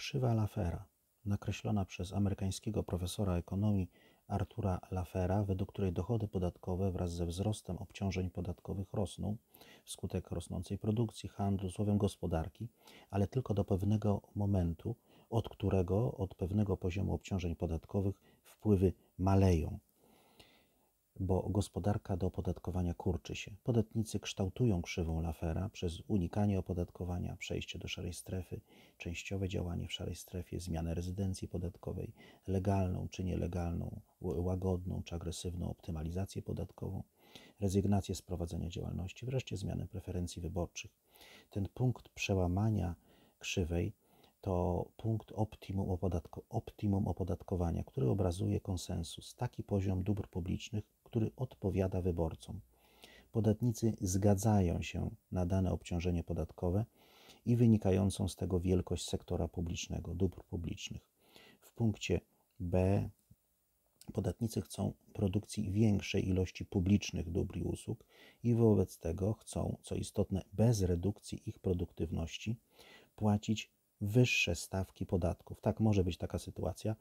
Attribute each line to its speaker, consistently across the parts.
Speaker 1: Krzywa Lafera, nakreślona przez amerykańskiego profesora ekonomii Artura Lafera, według której dochody podatkowe wraz ze wzrostem obciążeń podatkowych rosną wskutek rosnącej produkcji, handlu, słowem gospodarki, ale tylko do pewnego momentu, od którego od pewnego poziomu obciążeń podatkowych wpływy maleją bo gospodarka do opodatkowania kurczy się. Podatnicy kształtują krzywą Lafera przez unikanie opodatkowania, przejście do szarej strefy, częściowe działanie w szarej strefie, zmianę rezydencji podatkowej, legalną czy nielegalną, łagodną czy agresywną optymalizację podatkową, rezygnację z prowadzenia działalności, wreszcie zmianę preferencji wyborczych. Ten punkt przełamania krzywej to punkt optimum, opodatko, optimum opodatkowania, który obrazuje konsensus, taki poziom dóbr publicznych, który odpowiada wyborcom. Podatnicy zgadzają się na dane obciążenie podatkowe i wynikającą z tego wielkość sektora publicznego, dóbr publicznych. W punkcie B podatnicy chcą produkcji większej ilości publicznych dóbr i usług i wobec tego chcą, co istotne, bez redukcji ich produktywności, płacić wyższe stawki podatków. Tak, może być taka sytuacja,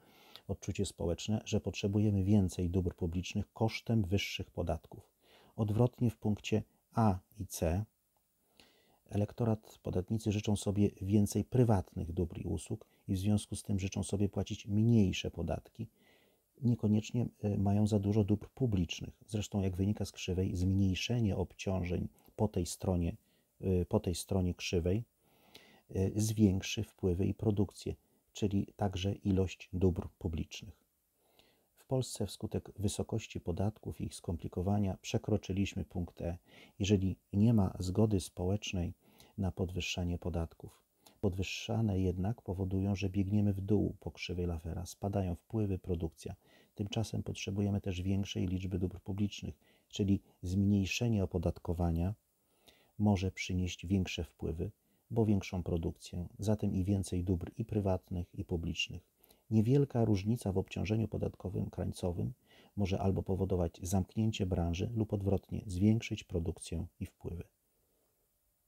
Speaker 1: odczucie społeczne, że potrzebujemy więcej dóbr publicznych kosztem wyższych podatków. Odwrotnie w punkcie A i C elektorat podatnicy życzą sobie więcej prywatnych dóbr i usług i w związku z tym życzą sobie płacić mniejsze podatki. Niekoniecznie e, mają za dużo dóbr publicznych. Zresztą, jak wynika z krzywej, zmniejszenie obciążeń po tej stronie, e, po tej stronie krzywej E, zwiększy wpływy i produkcję, czyli także ilość dóbr publicznych. W Polsce wskutek wysokości podatków i ich skomplikowania przekroczyliśmy punkt E, jeżeli nie ma zgody społecznej na podwyższanie podatków. Podwyższane jednak powodują, że biegniemy w dół po krzywej lafera, spadają wpływy, produkcja. Tymczasem potrzebujemy też większej liczby dóbr publicznych, czyli zmniejszenie opodatkowania może przynieść większe wpływy, bo większą produkcję, zatem i więcej dóbr i prywatnych, i publicznych. Niewielka różnica w obciążeniu podatkowym krańcowym może albo powodować zamknięcie branży lub odwrotnie zwiększyć produkcję i wpływy.